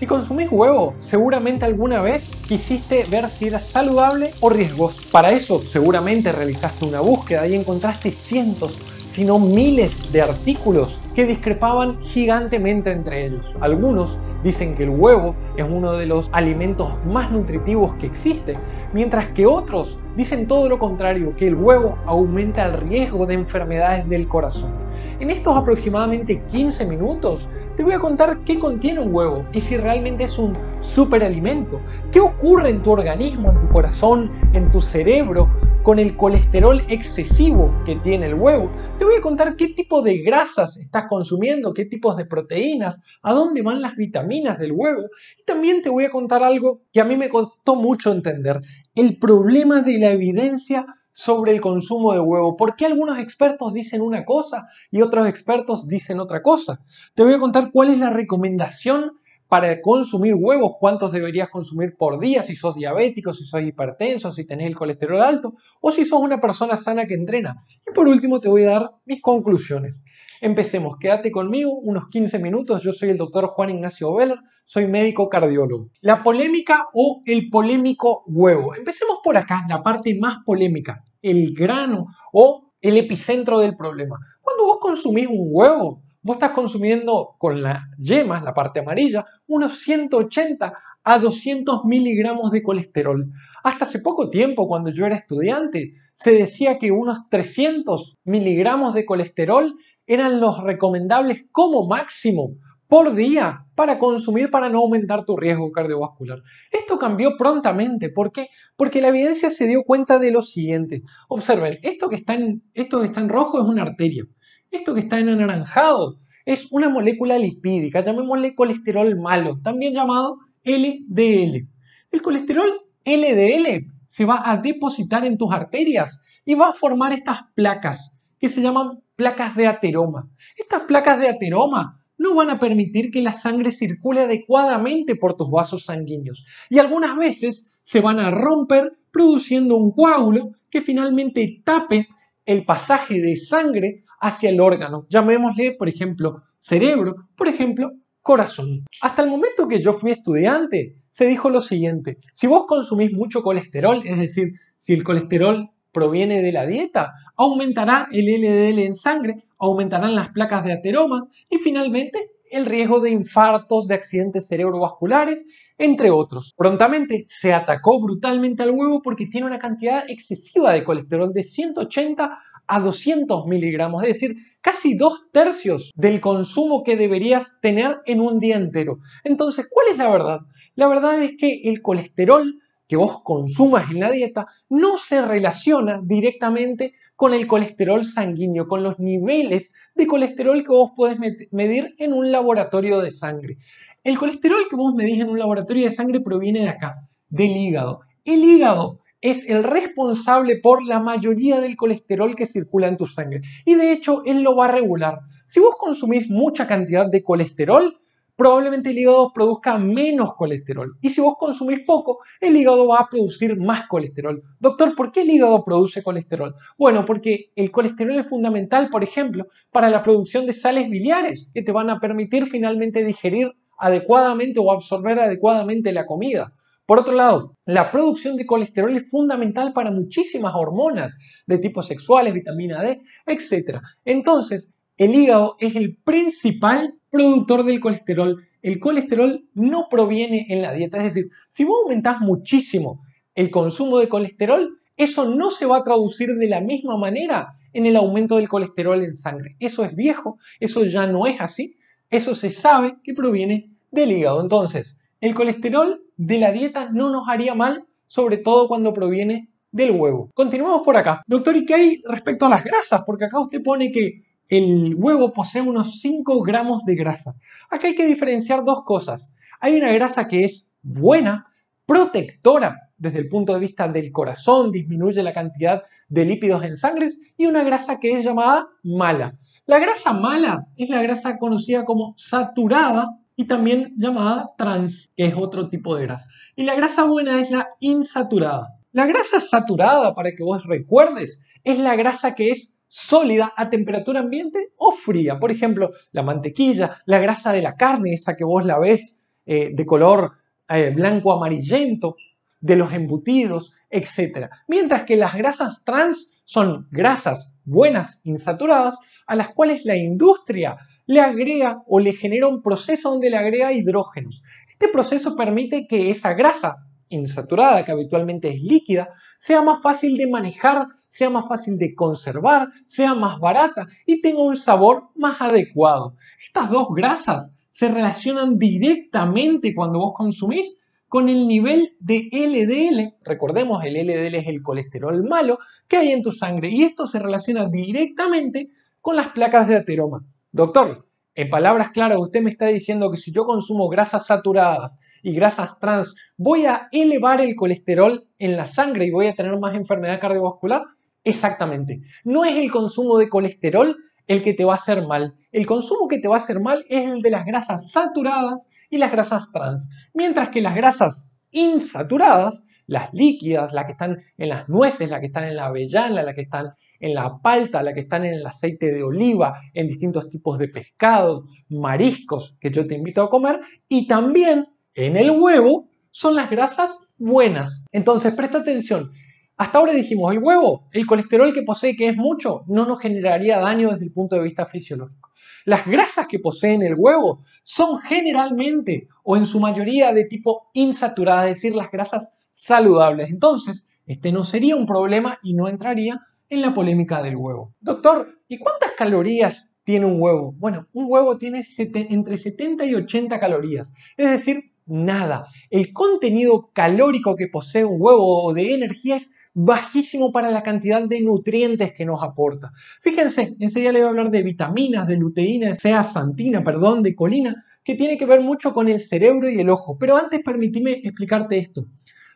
Si consumís huevo, seguramente alguna vez quisiste ver si era saludable o riesgoso. Para eso seguramente realizaste una búsqueda y encontraste cientos, si no miles de artículos que discrepaban gigantemente entre ellos. Algunos dicen que el huevo es uno de los alimentos más nutritivos que existe, mientras que otros dicen todo lo contrario, que el huevo aumenta el riesgo de enfermedades del corazón. En estos aproximadamente 15 minutos te voy a contar qué contiene un huevo y si realmente es un superalimento, qué ocurre en tu organismo, en tu corazón, en tu cerebro con el colesterol excesivo que tiene el huevo. Te voy a contar qué tipo de grasas estás consumiendo, qué tipos de proteínas, a dónde van las vitaminas del huevo. Y también te voy a contar algo que a mí me costó mucho entender, el problema de la evidencia sobre el consumo de huevo. ¿Por qué algunos expertos dicen una cosa y otros expertos dicen otra cosa? Te voy a contar cuál es la recomendación para consumir huevos, cuántos deberías consumir por día, si sos diabético, si sos hipertenso, si tenés el colesterol alto o si sos una persona sana que entrena. Y por último te voy a dar mis conclusiones. Empecemos, quédate conmigo unos 15 minutos. Yo soy el doctor Juan Ignacio Veller, soy médico cardiólogo. La polémica o el polémico huevo. Empecemos por acá, la parte más polémica el grano o el epicentro del problema. Cuando vos consumís un huevo, vos estás consumiendo con la yema, la parte amarilla, unos 180 a 200 miligramos de colesterol. Hasta hace poco tiempo, cuando yo era estudiante, se decía que unos 300 miligramos de colesterol eran los recomendables como máximo por día para consumir para no aumentar tu riesgo cardiovascular. Esto cambió prontamente. ¿Por qué? Porque la evidencia se dio cuenta de lo siguiente. Observen, esto que está en, esto está en rojo es una arteria. Esto que está en anaranjado es una molécula lipídica, llamémosle colesterol malo, también llamado LDL. El colesterol LDL se va a depositar en tus arterias y va a formar estas placas que se llaman placas de ateroma. Estas placas de ateroma no van a permitir que la sangre circule adecuadamente por tus vasos sanguíneos y algunas veces se van a romper produciendo un coágulo que finalmente tape el pasaje de sangre hacia el órgano. Llamémosle, por ejemplo, cerebro, por ejemplo, corazón. Hasta el momento que yo fui estudiante, se dijo lo siguiente, si vos consumís mucho colesterol, es decir, si el colesterol proviene de la dieta, aumentará el LDL en sangre, aumentarán las placas de ateroma y finalmente el riesgo de infartos, de accidentes cerebrovasculares, entre otros. Prontamente se atacó brutalmente al huevo porque tiene una cantidad excesiva de colesterol de 180 a 200 miligramos, es decir, casi dos tercios del consumo que deberías tener en un día entero. Entonces, ¿cuál es la verdad? La verdad es que el colesterol que vos consumas en la dieta no se relaciona directamente con el colesterol sanguíneo, con los niveles de colesterol que vos podés medir en un laboratorio de sangre. El colesterol que vos medís en un laboratorio de sangre proviene de acá, del hígado. El hígado es el responsable por la mayoría del colesterol que circula en tu sangre. Y de hecho, él lo va a regular. Si vos consumís mucha cantidad de colesterol, probablemente el hígado produzca menos colesterol. Y si vos consumís poco, el hígado va a producir más colesterol. Doctor, ¿por qué el hígado produce colesterol? Bueno, porque el colesterol es fundamental, por ejemplo, para la producción de sales biliares, que te van a permitir finalmente digerir adecuadamente o absorber adecuadamente la comida. Por otro lado, la producción de colesterol es fundamental para muchísimas hormonas de tipo sexuales, vitamina D, etc. Entonces, el hígado es el principal productor del colesterol, el colesterol no proviene en la dieta. Es decir, si vos aumentás muchísimo el consumo de colesterol, eso no se va a traducir de la misma manera en el aumento del colesterol en sangre. Eso es viejo, eso ya no es así, eso se sabe que proviene del hígado. Entonces, el colesterol de la dieta no nos haría mal, sobre todo cuando proviene del huevo. Continuamos por acá. Doctor, ¿y hay respecto a las grasas? Porque acá usted pone que el huevo posee unos 5 gramos de grasa. Acá hay que diferenciar dos cosas. Hay una grasa que es buena, protectora desde el punto de vista del corazón, disminuye la cantidad de lípidos en sangre, y una grasa que es llamada mala. La grasa mala es la grasa conocida como saturada y también llamada trans, que es otro tipo de grasa. Y la grasa buena es la insaturada. La grasa saturada, para que vos recuerdes, es la grasa que es sólida a temperatura ambiente o fría. Por ejemplo, la mantequilla, la grasa de la carne, esa que vos la ves eh, de color eh, blanco amarillento, de los embutidos, etc. Mientras que las grasas trans son grasas buenas, insaturadas, a las cuales la industria le agrega o le genera un proceso donde le agrega hidrógenos. Este proceso permite que esa grasa insaturada, que habitualmente es líquida, sea más fácil de manejar, sea más fácil de conservar, sea más barata y tenga un sabor más adecuado. Estas dos grasas se relacionan directamente cuando vos consumís con el nivel de LDL, recordemos el LDL es el colesterol malo que hay en tu sangre y esto se relaciona directamente con las placas de ateroma. Doctor, en palabras claras, usted me está diciendo que si yo consumo grasas saturadas y grasas trans, voy a elevar el colesterol en la sangre y voy a tener más enfermedad cardiovascular? Exactamente. No es el consumo de colesterol el que te va a hacer mal. El consumo que te va a hacer mal es el de las grasas saturadas y las grasas trans. Mientras que las grasas insaturadas, las líquidas, las que están en las nueces, las que están en la avellana, las que están en la palta, las que están en el aceite de oliva, en distintos tipos de pescado, mariscos que yo te invito a comer, y también en el huevo son las grasas buenas. Entonces, presta atención. Hasta ahora dijimos, el huevo, el colesterol que posee, que es mucho, no nos generaría daño desde el punto de vista fisiológico. Las grasas que en el huevo son generalmente o en su mayoría de tipo insaturada, es decir, las grasas saludables. Entonces, este no sería un problema y no entraría en la polémica del huevo. Doctor, ¿y cuántas calorías tiene un huevo? Bueno, un huevo tiene entre 70 y 80 calorías, es decir, nada. El contenido calórico que posee un huevo o de energía es bajísimo para la cantidad de nutrientes que nos aporta. Fíjense, enseguida le voy a hablar de vitaminas, de luteína, sea santina, perdón, de colina, que tiene que ver mucho con el cerebro y el ojo. Pero antes permíteme explicarte esto.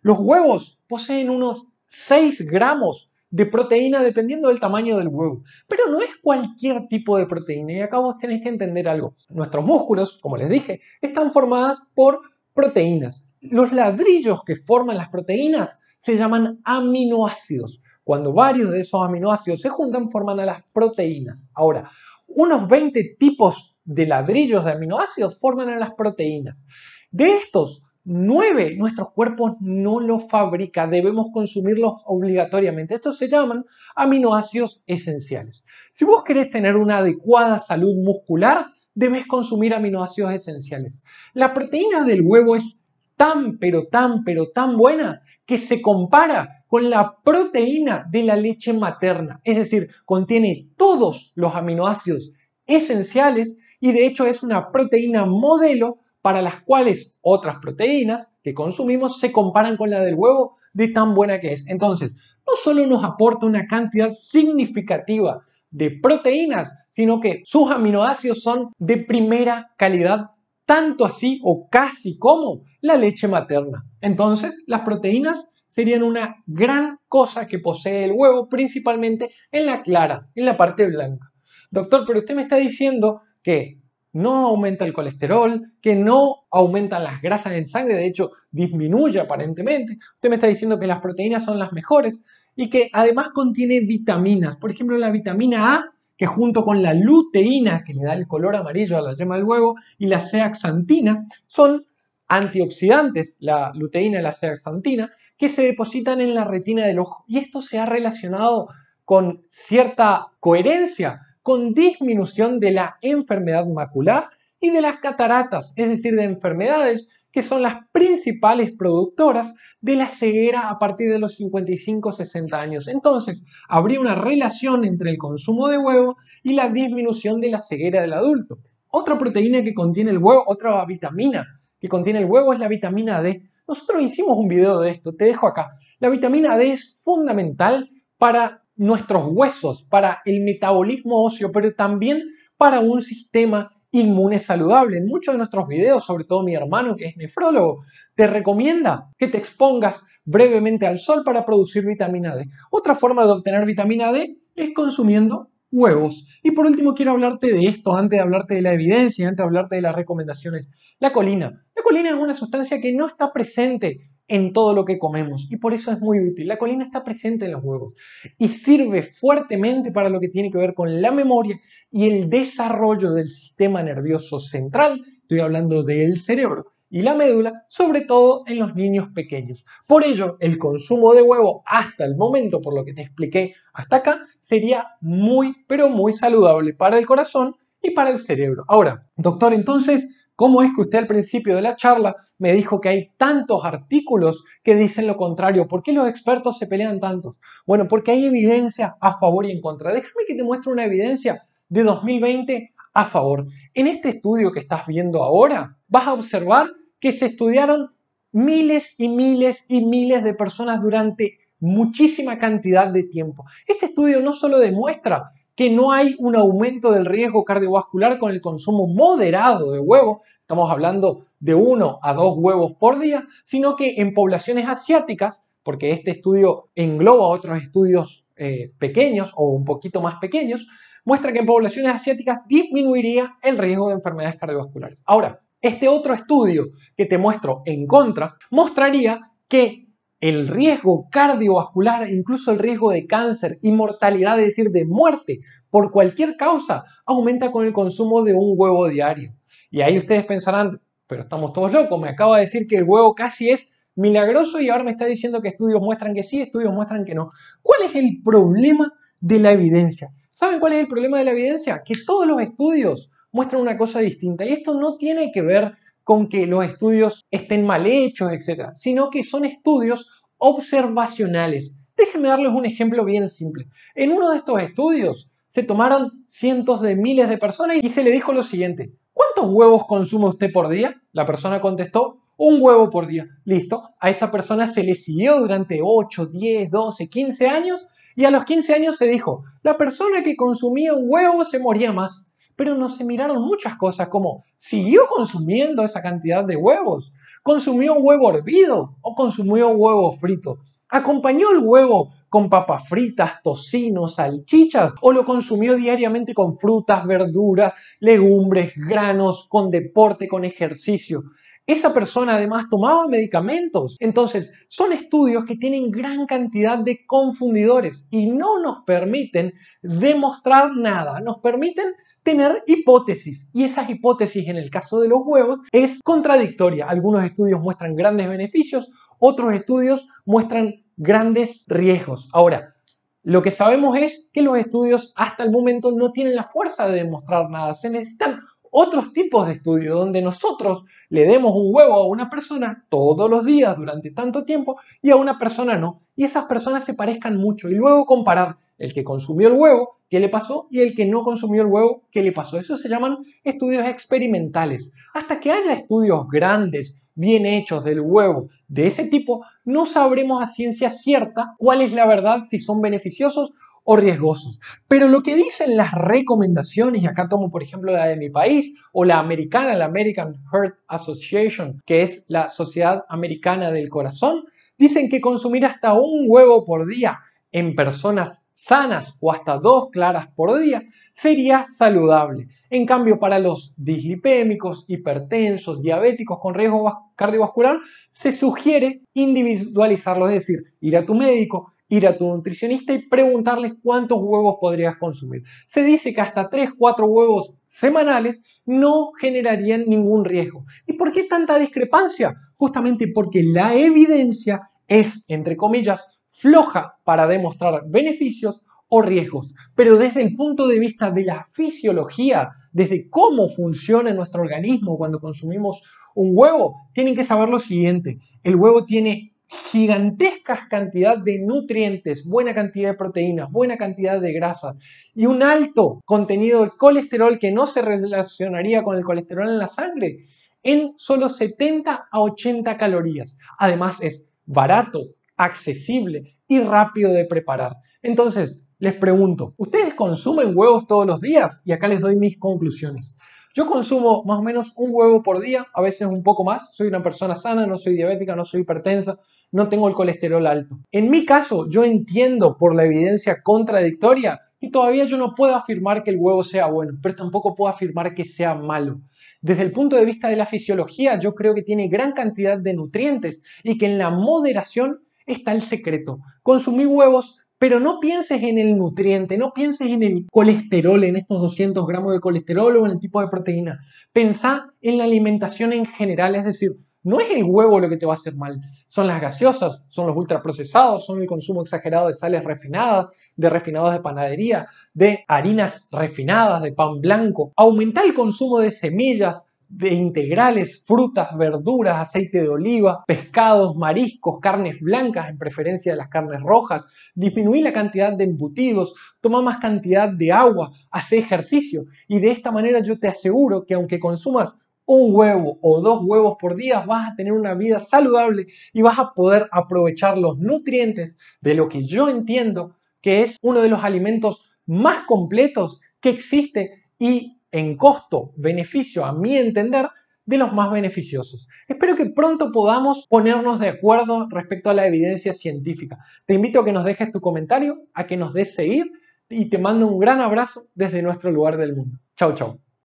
Los huevos poseen unos 6 gramos de proteína dependiendo del tamaño del huevo. Pero no es cualquier tipo de proteína y acá vos tenés que entender algo. Nuestros músculos, como les dije, están formados por proteínas. Los ladrillos que forman las proteínas se llaman aminoácidos. Cuando varios de esos aminoácidos se juntan, forman a las proteínas. Ahora, unos 20 tipos de ladrillos de aminoácidos forman a las proteínas. De estos, 9 nuestros cuerpos no los fabrica, debemos consumirlos obligatoriamente. Estos se llaman aminoácidos esenciales. Si vos querés tener una adecuada salud muscular, debes consumir aminoácidos esenciales. La proteína del huevo es tan, pero tan, pero tan buena que se compara con la proteína de la leche materna. Es decir, contiene todos los aminoácidos esenciales y de hecho es una proteína modelo para las cuales otras proteínas que consumimos se comparan con la del huevo de tan buena que es. Entonces, no solo nos aporta una cantidad significativa de proteínas, sino que sus aminoácidos son de primera calidad, tanto así o casi como la leche materna. Entonces, las proteínas serían una gran cosa que posee el huevo, principalmente en la clara, en la parte blanca. Doctor, pero usted me está diciendo que no aumenta el colesterol, que no aumenta las grasas en sangre, de hecho disminuye aparentemente. Usted me está diciendo que las proteínas son las mejores y que además contiene vitaminas, por ejemplo la vitamina A, que junto con la luteína, que le da el color amarillo a la yema del huevo, y la zeaxantina, son antioxidantes, la luteína y la zeaxantina, que se depositan en la retina del ojo. Y esto se ha relacionado con cierta coherencia con disminución de la enfermedad macular y de las cataratas, es decir, de enfermedades que son las principales productoras de la ceguera a partir de los 55-60 años. Entonces, habría una relación entre el consumo de huevo y la disminución de la ceguera del adulto. Otra proteína que contiene el huevo, otra vitamina que contiene el huevo es la vitamina D. Nosotros hicimos un video de esto, te dejo acá. La vitamina D es fundamental para nuestros huesos, para el metabolismo óseo, pero también para un sistema inmune saludable. En muchos de nuestros videos, sobre todo mi hermano que es nefrólogo, te recomienda que te expongas brevemente al sol para producir vitamina D. Otra forma de obtener vitamina D es consumiendo huevos. Y por último quiero hablarte de esto, antes de hablarte de la evidencia, antes de hablarte de las recomendaciones. La colina. La colina es una sustancia que no está presente en todo lo que comemos y por eso es muy útil. La colina está presente en los huevos y sirve fuertemente para lo que tiene que ver con la memoria y el desarrollo del sistema nervioso central, estoy hablando del cerebro y la médula, sobre todo en los niños pequeños. Por ello, el consumo de huevo hasta el momento, por lo que te expliqué hasta acá, sería muy, pero muy saludable para el corazón y para el cerebro. Ahora, doctor, entonces, ¿Cómo es que usted al principio de la charla me dijo que hay tantos artículos que dicen lo contrario? ¿Por qué los expertos se pelean tantos? Bueno, porque hay evidencia a favor y en contra. Déjame que te muestre una evidencia de 2020 a favor. En este estudio que estás viendo ahora, vas a observar que se estudiaron miles y miles y miles de personas durante muchísima cantidad de tiempo. Este estudio no solo demuestra no hay un aumento del riesgo cardiovascular con el consumo moderado de huevos, estamos hablando de uno a dos huevos por día, sino que en poblaciones asiáticas, porque este estudio engloba otros estudios eh, pequeños o un poquito más pequeños, muestra que en poblaciones asiáticas disminuiría el riesgo de enfermedades cardiovasculares. Ahora, este otro estudio que te muestro en contra mostraría que el riesgo cardiovascular, incluso el riesgo de cáncer y mortalidad, es decir, de muerte por cualquier causa, aumenta con el consumo de un huevo diario. Y ahí ustedes pensarán, pero estamos todos locos, me acaba de decir que el huevo casi es milagroso y ahora me está diciendo que estudios muestran que sí, estudios muestran que no. ¿Cuál es el problema de la evidencia? ¿Saben cuál es el problema de la evidencia? Que todos los estudios muestran una cosa distinta y esto no tiene que ver con que los estudios estén mal hechos, etc., sino que son estudios observacionales. Déjenme darles un ejemplo bien simple. En uno de estos estudios se tomaron cientos de miles de personas y se le dijo lo siguiente, ¿cuántos huevos consume usted por día? La persona contestó, un huevo por día. Listo, a esa persona se le siguió durante 8, 10, 12, 15 años y a los 15 años se dijo, la persona que consumía un huevo se moría más pero no se miraron muchas cosas como siguió consumiendo esa cantidad de huevos, consumió huevo hervido o consumió huevo frito, acompañó el huevo con papas fritas, tocinos, salchichas o lo consumió diariamente con frutas, verduras, legumbres, granos, con deporte, con ejercicio. Esa persona además tomaba medicamentos. Entonces, son estudios que tienen gran cantidad de confundidores y no nos permiten demostrar nada, nos permiten tener hipótesis y esas hipótesis en el caso de los huevos es contradictoria. Algunos estudios muestran grandes beneficios, otros estudios muestran grandes riesgos. Ahora, lo que sabemos es que los estudios hasta el momento no tienen la fuerza de demostrar nada. Se necesitan otros tipos de estudios donde nosotros le demos un huevo a una persona todos los días durante tanto tiempo y a una persona no, y esas personas se parezcan mucho y luego comparar el que consumió el huevo, qué le pasó, y el que no consumió el huevo, qué le pasó. Eso se llaman estudios experimentales. Hasta que haya estudios grandes, bien hechos del huevo de ese tipo, no sabremos a ciencia cierta cuál es la verdad, si son beneficiosos o riesgosos. Pero lo que dicen las recomendaciones, y acá tomo por ejemplo la de mi país o la americana, la American Heart Association, que es la Sociedad Americana del Corazón, dicen que consumir hasta un huevo por día en personas sanas o hasta dos claras por día sería saludable. En cambio, para los dislipémicos, hipertensos, diabéticos con riesgo cardiovascular, se sugiere individualizarlo, es decir, ir a tu médico, ir a tu nutricionista y preguntarles cuántos huevos podrías consumir. Se dice que hasta 3, 4 huevos semanales no generarían ningún riesgo. ¿Y por qué tanta discrepancia? Justamente porque la evidencia es, entre comillas, floja para demostrar beneficios o riesgos. Pero desde el punto de vista de la fisiología, desde cómo funciona nuestro organismo cuando consumimos un huevo, tienen que saber lo siguiente. El huevo tiene gigantescas cantidad de nutrientes, buena cantidad de proteínas, buena cantidad de grasas y un alto contenido de colesterol que no se relacionaría con el colesterol en la sangre en solo 70 a 80 calorías. Además es barato, accesible y rápido de preparar. Entonces, les pregunto, ¿ustedes consumen huevos todos los días? Y acá les doy mis conclusiones. Yo consumo más o menos un huevo por día, a veces un poco más. Soy una persona sana, no soy diabética, no soy hipertensa, no tengo el colesterol alto. En mi caso, yo entiendo por la evidencia contradictoria y todavía yo no puedo afirmar que el huevo sea bueno, pero tampoco puedo afirmar que sea malo. Desde el punto de vista de la fisiología, yo creo que tiene gran cantidad de nutrientes y que en la moderación está el secreto. Consumí huevos pero no pienses en el nutriente, no pienses en el colesterol, en estos 200 gramos de colesterol o en el tipo de proteína. Pensá en la alimentación en general, es decir, no es el huevo lo que te va a hacer mal, son las gaseosas, son los ultraprocesados, son el consumo exagerado de sales refinadas, de refinados de panadería, de harinas refinadas, de pan blanco. Aumenta el consumo de semillas, de integrales, frutas, verduras, aceite de oliva, pescados, mariscos, carnes blancas en preferencia de las carnes rojas, disminuir la cantidad de embutidos, toma más cantidad de agua, hace ejercicio y de esta manera yo te aseguro que aunque consumas un huevo o dos huevos por día, vas a tener una vida saludable y vas a poder aprovechar los nutrientes de lo que yo entiendo que es uno de los alimentos más completos que existe y en costo-beneficio, a mi entender, de los más beneficiosos. Espero que pronto podamos ponernos de acuerdo respecto a la evidencia científica. Te invito a que nos dejes tu comentario, a que nos des seguir y te mando un gran abrazo desde nuestro lugar del mundo. Chau, chau.